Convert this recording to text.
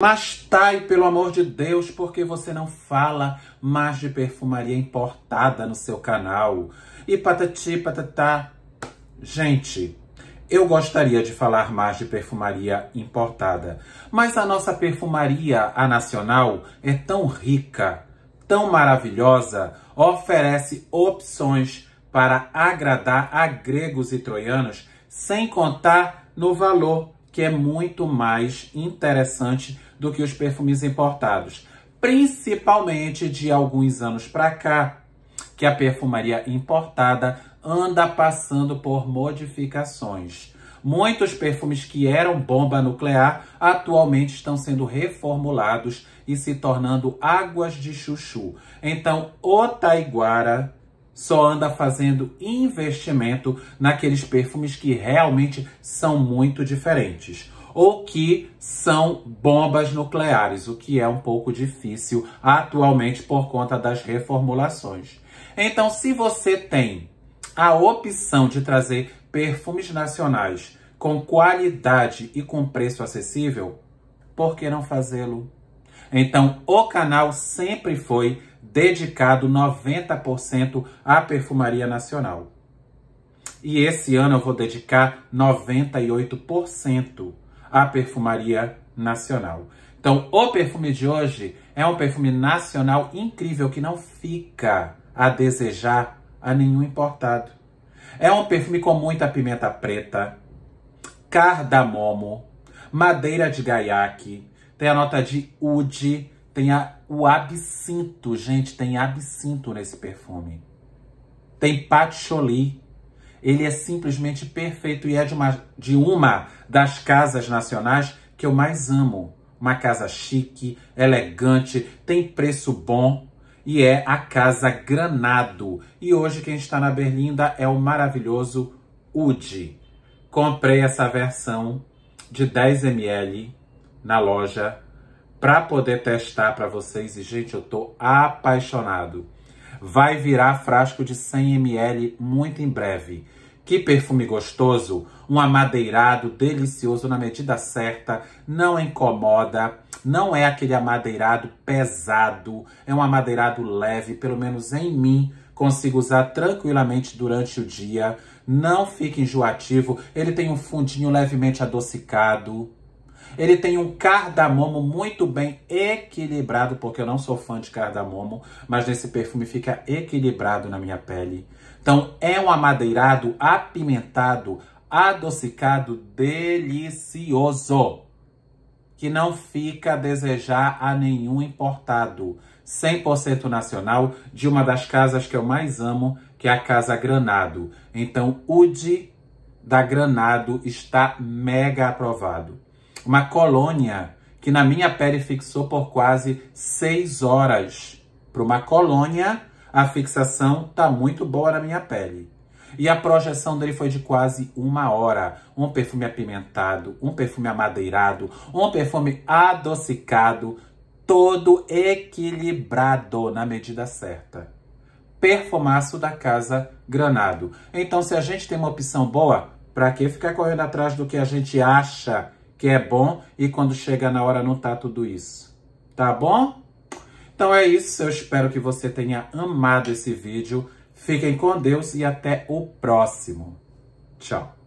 Lastai, pelo amor de Deus, porque você não fala mais de perfumaria importada no seu canal? E patati patatá. Gente, eu gostaria de falar mais de perfumaria importada, mas a nossa perfumaria, a nacional, é tão rica, tão maravilhosa, oferece opções para agradar a gregos e troianos, sem contar no valor que é muito mais interessante do que os perfumes importados, principalmente de alguns anos para cá, que a perfumaria importada anda passando por modificações. Muitos perfumes que eram bomba nuclear atualmente estão sendo reformulados e se tornando águas de chuchu. Então, o Taiguara só anda fazendo investimento naqueles perfumes que realmente são muito diferentes ou que são bombas nucleares, o que é um pouco difícil atualmente por conta das reformulações. Então, se você tem a opção de trazer perfumes nacionais com qualidade e com preço acessível, por que não fazê-lo? Então, o canal sempre foi dedicado 90% à perfumaria nacional. E esse ano eu vou dedicar 98% à perfumaria nacional. Então, o perfume de hoje é um perfume nacional incrível que não fica a desejar a nenhum importado. É um perfume com muita pimenta preta, cardamomo, madeira de gaiaque, tem a nota de oud. Tem a, o absinto, gente, tem absinto nesse perfume. Tem patchouli. Ele é simplesmente perfeito e é de uma, de uma das casas nacionais que eu mais amo. Uma casa chique, elegante, tem preço bom e é a Casa Granado. E hoje quem está na Berlinda é o maravilhoso Udi. Comprei essa versão de 10ml na loja para poder testar para vocês. E, gente, eu tô apaixonado. Vai virar frasco de 100 ml muito em breve. Que perfume gostoso, um amadeirado delicioso na medida certa, não incomoda, não é aquele amadeirado pesado, é um amadeirado leve, pelo menos em mim, consigo usar tranquilamente durante o dia, não fica enjoativo, ele tem um fundinho levemente adocicado, ele tem um cardamomo muito bem equilibrado, porque eu não sou fã de cardamomo, mas nesse perfume fica equilibrado na minha pele. Então é um amadeirado apimentado, adocicado, delicioso, que não fica a desejar a nenhum importado. 100% nacional, de uma das casas que eu mais amo, que é a Casa Granado. Então, o de da Granado está mega aprovado uma colônia que na minha pele fixou por quase seis horas. Para uma colônia, a fixação tá muito boa na minha pele. E a projeção dele foi de quase uma hora. Um perfume apimentado, um perfume amadeirado, um perfume adocicado, todo equilibrado na medida certa. Perfumaço da Casa Granado. Então, se a gente tem uma opção boa, para que ficar correndo atrás do que a gente acha que é bom e quando chega na hora não tá tudo isso. Tá bom? Então é isso, eu espero que você tenha amado esse vídeo. Fiquem com Deus e até o próximo. Tchau.